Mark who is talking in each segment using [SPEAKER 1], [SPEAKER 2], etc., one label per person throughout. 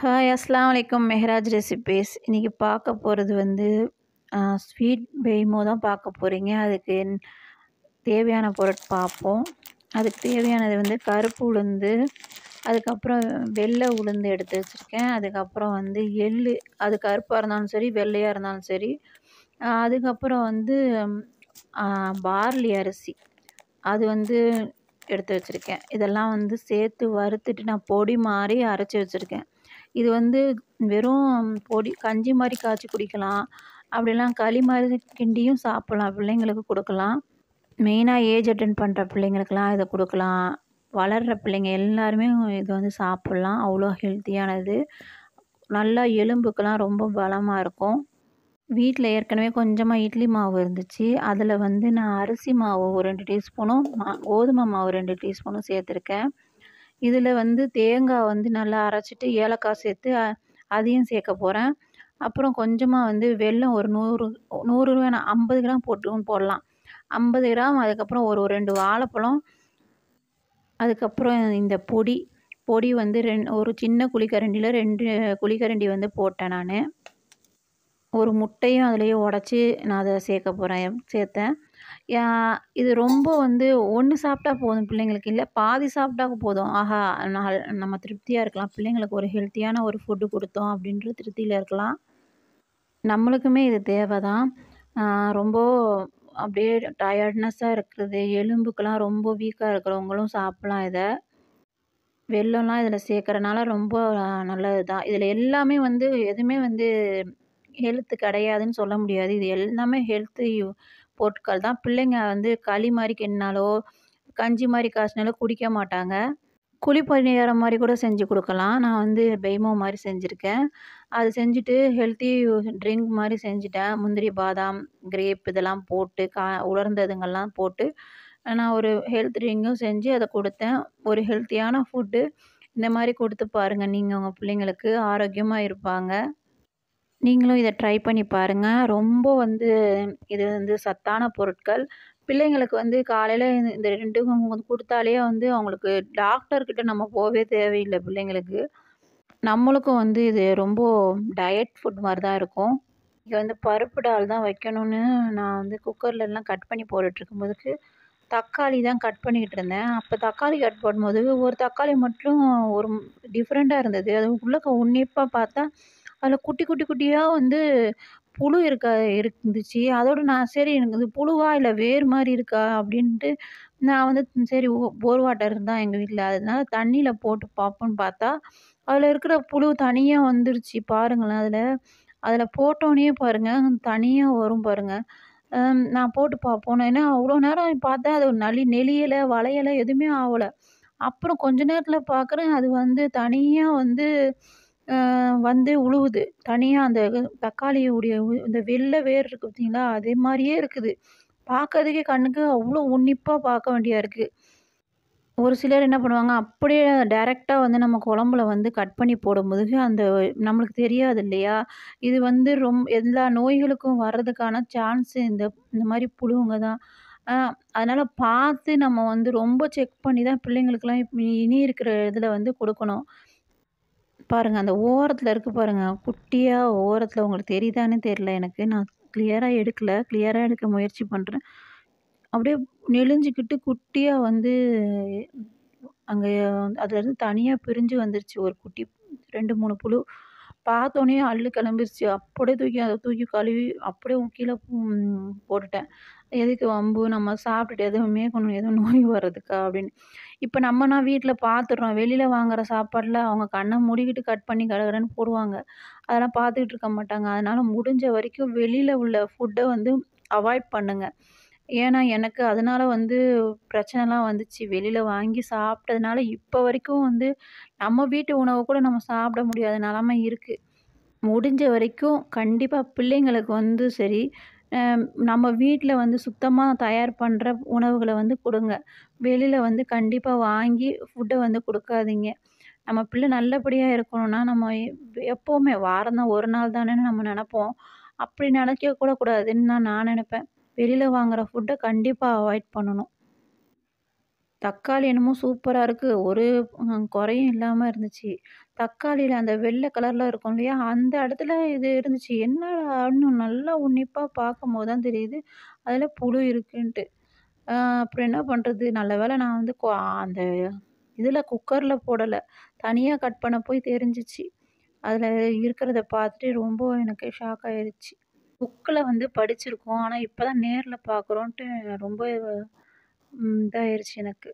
[SPEAKER 1] hi அஸ்லாம் வலைக்கம் Mehraj recipes இன்றைக்கி பார்க்க போகிறது வந்து ஸ்வீட் பெய்மோ தான் பார்க்க போகிறீங்க அதுக்கு தேவையான பொருட் பார்ப்போம் அதுக்கு தேவையானது வந்து கருப்பு உளுந்து அதுக்கப்புறம் வெள்ளை உளுந்து எடுத்து வச்சுருக்கேன் அதுக்கப்புறம் வந்து எள் அது கருப்பாக இருந்தாலும் சரி வெள்ளையாக இருந்தாலும் சரி அதுக்கப்புறம் வந்து பார்லி அரிசி அது வந்து எடுத்து வச்சுருக்கேன் இதெல்லாம் வந்து சேர்த்து வறுத்துட்டு நான் பொடி மாதிரி அரைச்சி வச்சுருக்கேன் இது வந்து வெறும் பொடி கஞ்சி மாதிரி காய்ச்சி குடிக்கலாம் அப்படிலாம் களி மாதிரி கிண்டியும் சாப்பிட்லாம் பிள்ளைங்களுக்கு கொடுக்கலாம் மெயினாக ஏஜ் அட்டன் பண்ணுற பிள்ளைங்களுக்கெல்லாம் இதை கொடுக்கலாம் வளர்கிற பிள்ளைங்க எல்லாருமே இது வந்து சாப்பிட்லாம் அவ்வளோ ஹெல்த்தியானது நல்லா எலும்புக்கெல்லாம் ரொம்ப பலமாக இருக்கும் வீட்டில் ஏற்கனவே கொஞ்சமாக இட்லி மாவு இருந்துச்சு அதில் வந்து நான் அரிசி மாவு ஒரு ரெண்டு டீஸ்பூனும் மா கோதுமை மாவு ரெண்டு டீஸ்பூனும் சேர்த்துருக்கேன் இதில் வந்து தேங்காய் வந்து நல்லா அரைச்சிட்டு ஏலக்காய் சேர்த்து அதையும் சேர்க்க போகிறேன் அப்புறம் கொஞ்சமாக வந்து வெல்லம் ஒரு நூறு நூறு வேணாம் ஐம்பது கிராம் போட்டு போடலாம் ஐம்பது கிராம் அதுக்கப்புறம் ஒரு ரெண்டு வாழைப்பழம் அதுக்கப்புறம் இந்த பொடி பொடி வந்து ரெண் ஒரு சின்ன குழிக்கரண்டியில் ரெண்டு குழிக்கரண்டி வந்து போட்டேன் நான் ஒரு முட்டையும் அதுலேயே உடச்சி நான் அதை சேர்க்க போகிறேன் சேர்த்தேன் இது ரொம்ப வந்து ஒன்று சாப்பிட்டா போதும் பிள்ளைங்களுக்கு இல்லை பாதி சாப்பிட்டா போதும் ஆஹா நம்ம திருப்தியாக இருக்கலாம் பிள்ளைங்களுக்கு ஒரு ஹெல்த்தியான ஒரு ஃபுட்டு கொடுத்தோம் அப்படின்ற திருப்தியில் இருக்கலாம் நம்மளுக்குமே இது தேவை தான் ரொம்ப அப்படியே டயர்ட்னஸ்ஸாக இருக்கிறது எலும்புக்கெலாம் ரொம்ப வீக்காக இருக்கிறவங்களும் சாப்பிட்லாம் இதை வெள்ளம்லாம் இதில் சேர்க்குறனால ரொம்ப நல்லது தான் இதில் எல்லாமே வந்து எதுவுமே வந்து ஹெல்த்து கிடையாதுன்னு சொல்ல முடியாது இது எல்லாமே ஹெல்த்து பொருட்கள் தான் பிள்ளைங்க வந்து களி மாதிரி கிண்டினாலோ கஞ்சி மாதிரி காய்ச்சினாலோ குடிக்க மாட்டாங்க குழி பணியாரம் மாதிரி கூட செஞ்சு கொடுக்கலாம் நான் வந்து பெய்மோ மாதிரி செஞ்சுருக்கேன் அது செஞ்சுட்டு ஹெல்த்தி ட்ரிங்க் மாதிரி செஞ்சுட்டேன் முந்திரி பாதாம் கிரேப் இதெல்லாம் போட்டு கா உலர்ந்ததுங்கெல்லாம் போட்டு நான் ஒரு ஹெல்த் ட்ரிங்கும் செஞ்சு அதை கொடுத்தேன் ஒரு ஹெல்த்தியான ஃபுட்டு இந்த மாதிரி கொடுத்து பாருங்கள் நீங்கள் உங்கள் பிள்ளைங்களுக்கு ஆரோக்கியமாக இருப்பாங்க நீங்களும் இதை ட்ரை பண்ணி பாருங்கள் ரொம்ப வந்து இது வந்து சத்தான பொருட்கள் பிள்ளைங்களுக்கு வந்து காலையில் இந்த ரெண்டு கொடுத்தாலே வந்து அவங்களுக்கு டாக்டர்கிட்ட நம்ம போகவே தேவையில்லை பிள்ளைங்களுக்கு நம்மளுக்கும் வந்து இது ரொம்ப டயட் ஃபுட் மாதிரி தான் இருக்கும் இங்கே வந்து பருப்பு டால் தான் வைக்கணும்னு நான் வந்து குக்கர்லலாம் கட் பண்ணி போதுக்கு தக்காளி தான் கட் பண்ணிக்கிட்டு இருந்தேன் அப்போ தக்காளி கட் பண்ணும்போது ஒரு தக்காளி மட்டும் ஒரு டிஃப்ரெண்ட்டாக இருந்தது அது உள்ளக்க உன்னிப்பாக பார்த்தா அதில் குட்டி குட்டி குட்டியாக வந்து புழு இருக்கா இருந்துச்சு அதோடு நான் சரி எனக்கு இது புழுவா இல்லை வேர் மாதிரி இருக்கா அப்படின்ட்டு நான் வந்து சரி போர் வாட்டர் இருந்தால் எங்கள் வீட்டில் அதனால தண்ணியில் போட்டு பார்ப்போன்னு பார்த்தா அதில் இருக்கிற புழு தனியாக வந்துருச்சு பாருங்களேன் அதில் அதில் போட்டோன்னே பாருங்கள் தனியாக வரும் பாருங்கள் நான் போட்டு பார்ப்போன்னு ஏன்னா அவ்வளோ நேரம் பார்த்தா அது நலி நெளியலை வளையலை எதுவுமே ஆகலை அப்புறம் கொஞ்ச நேரத்தில் பார்க்குறேன் அது வந்து தனியாக வந்து வந்து உழுவுது தனியாக அந்த தக்காளியுடைய இந்த வெள்ளை வேர் இருக்குது பார்த்திங்களா அதே மாதிரியே இருக்குது பார்க்கறதுக்கே கண்ணுக்கு அவ்வளோ உன்னிப்பாக பார்க்க வேண்டியா இருக்குது ஒரு சிலர் என்ன பண்ணுவாங்க அப்படியே டேரெக்டாக வந்து நம்ம குழம்புல வந்து கட் பண்ணி போடும்போது அந்த நம்மளுக்கு தெரியாது இல்லையா இது வந்து ரொம் எல்லா நோய்களுக்கும் வர்றதுக்கான சான்ஸு இந்த இந்த மாதிரி புழுவுங்க தான் அதனால் பார்த்து நம்ம வந்து ரொம்ப செக் பண்ணி தான் பிள்ளைங்களுக்கெல்லாம் இனி இருக்கிற இதில் வந்து கொடுக்கணும் பாருங்கள் அந்த ஓரத்தில் இருக்குது பாருங்கள் குட்டியாக ஓரத்தில் உங்களுக்கு தெரியுதானே தெரில எனக்கு நான் கிளியராக எடுக்கலை கிளியராக எடுக்க முயற்சி பண்ணுறேன் அப்படியே நெளிஞ்சிக்கிட்டு குட்டியாக வந்து அங்கே அதுலேருந்து தனியாக பிரிஞ்சு வந்துருச்சு ஒரு குட்டி ரெண்டு மூணு புழு பார்த்தோன்னே அள்ளு கிளம்பிருச்சு அப்படியே தூக்கி அதை தூக்கி கழுவி அப்படியே கீழே போட்டுட்டேன் எதுக்கு வம்பு நம்ம சாப்பிட்டுட்டு எதுவுமே கொஞ்சம் எதுவும் நோய் வர்றதுக்கா அப்படின்னு இப்போ நம்மனா வீட்டில் பார்த்துடுறோம் வெளியில் வாங்குற சாப்பாட்டில் அவங்க கண்ணை மூடிக்கிட்டு கட் பண்ணி கடகடன்னு போடுவாங்க அதெல்லாம் பார்த்துக்கிட்டு இருக்க மாட்டாங்க அதனால் முடிஞ்ச வரைக்கும் வெளியில் உள்ள ஃபுட்டை வந்து அவாய்ட் பண்ணுங்கள் ஏன்னா எனக்கு அதனால வந்து பிரச்சனைலாம் வந்துச்சு வெளியில் வாங்கி சாப்பிட்டதுனால இப்போ வரைக்கும் வந்து நம்ம வீட்டு உணவு கூட நம்ம சாப்பிட முடியாத நிலமை இருக்குது முடிஞ்ச வரைக்கும் கண்டிப்பாக பிள்ளைங்களுக்கு வந்து சரி நம்ம வீட்டில் வந்து சுத்தமாக தயார் பண்ணுற உணவுகளை வந்து கொடுங்க வெளியில் வந்து கண்டிப்பாக வாங்கி ஃபுட்டை வந்து கொடுக்காதீங்க நம்ம பிள்ளை நல்லபடியாக இருக்கணும்னா நம்ம எப்போவுமே வாரம் ஒரு நாள் தானேன்னு நம்ம நினப்போம் அப்படி நினைக்க கூட கூடாதுன்னு தான் நான் நினப்பேன் வெளியில் வாங்குகிற ஃபுட்டை கண்டிப்பாக அவாய்ட் பண்ணணும் தக்காளி என்னமோ சூப்பராக இருக்குது ஒரு குறையும் இல்லாமல் இருந்துச்சு தக்காளியில் அந்த வெள்ளை கலரில் இருக்கும் இல்லையா அந்த இடத்துல இது இருந்துச்சு என்ன நல்லா உன்னிப்பாக பார்க்கும்போது தான் தெரியுது அதில் புழு இருக்குன்ட்டு அப்புறம் என்ன பண்ணுறது நல்ல வேளை நான் வந்து கொ அந்த இதில் குக்கரில் போடலை தனியாக கட் பண்ண போய் தெரிஞ்சிச்சு அதில் இருக்கிறத பார்த்துட்டு ரொம்ப எனக்கு ஷாக் ஆயிடுச்சு புக்கில் வந்து படிச்சிருக்கோம் ஆனால் இப்போ தான் நேரில் பார்க்குறோன்ட்டு ரொம்ப இதாயிருச்சு எனக்கு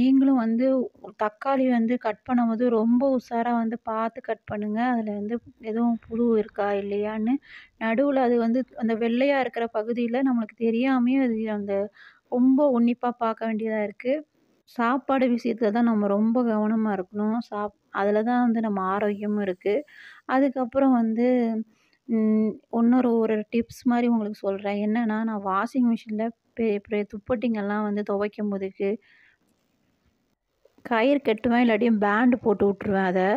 [SPEAKER 1] நீங்களும் வந்து தக்காளி வந்து கட் பண்ணும்போது ரொம்ப உஷாராக வந்து பார்த்து கட் பண்ணுங்கள் அதில் வந்து எதுவும் புழு இருக்கா இல்லையான்னு நடுவில் அது வந்து அந்த வெள்ளையாக இருக்கிற பகுதியில் நம்மளுக்கு தெரியாமையே அது அந்த ரொம்ப உன்னிப்பாக பார்க்க வேண்டியதாக இருக்குது சாப்பாடு விஷயத்தில் தான் நம்ம ரொம்ப கவனமாக இருக்கணும் சாப் அதில் தான் வந்து நம்ம ஆரோக்கியமும் இருக்குது அதுக்கப்புறம் வந்து இன்னொரு ஒரு டிப்ஸ் மாதிரி உங்களுக்கு சொல்கிறேன் என்னென்னா நான் வாஷிங் மிஷினில் பெரிய பெரிய துப்பட்டிங்கெல்லாம் வந்து துவைக்கும் போதுக்கு கயிறு கட்டுவேன் இல்லாட்டி பேண்டு போட்டு விட்ருவேன் அதை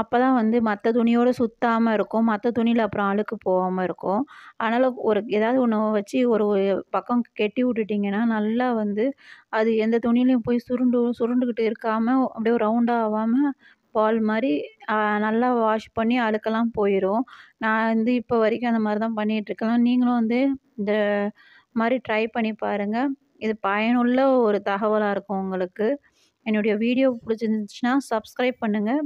[SPEAKER 1] அப்போ தான் வந்து மற்ற துணியோடு சுற்றாமல் இருக்கும் மற்ற துணியில் அப்புறம் அழுக்கு போகாமல் இருக்கும் அதனால் ஒரு ஏதாவது ஒன்று வச்சு ஒரு பக்கம் கெட்டி விட்டுட்டிங்கன்னா நல்லா வந்து அது எந்த துணியிலையும் போய் சுருண்டு சுருண்டுக்கிட்டு இருக்காமல் அப்படியே ரவுண்டாக ஆகாமல் பால் மாதிரி நல்லா வாஷ் பண்ணி அழுக்கெல்லாம் போயிடும் நான் வந்து இப்போ வரைக்கும் அந்த மாதிரி தான் பண்ணிகிட்ருக்கலாம் நீங்களும் வந்து இந்த மாதிரி ட்ரை பண்ணி பாருங்கள் இது பயனுள்ள ஒரு தகவலாக இருக்கும் உங்களுக்கு என்னுடைய வீடியோ பிடிச்சிருந்துச்சுன்னா சப்ஸ்கிரைப் பண்ணுங்கள்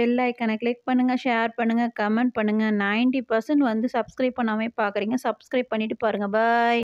[SPEAKER 1] பெல் ஐக்கனை கிளிக் பண்ணுங்கள் ஷேர் பண்ணுங்கள் கமெண்ட் பண்ணுங்கள் நைன்ட்டி பர்சன்ட் வந்து சப்ஸ்கிரைப் பண்ணாமே பார்க்குறீங்க சப்ஸ்கிரைப் பண்ணிவிட்டு பாருங்கள் பாய்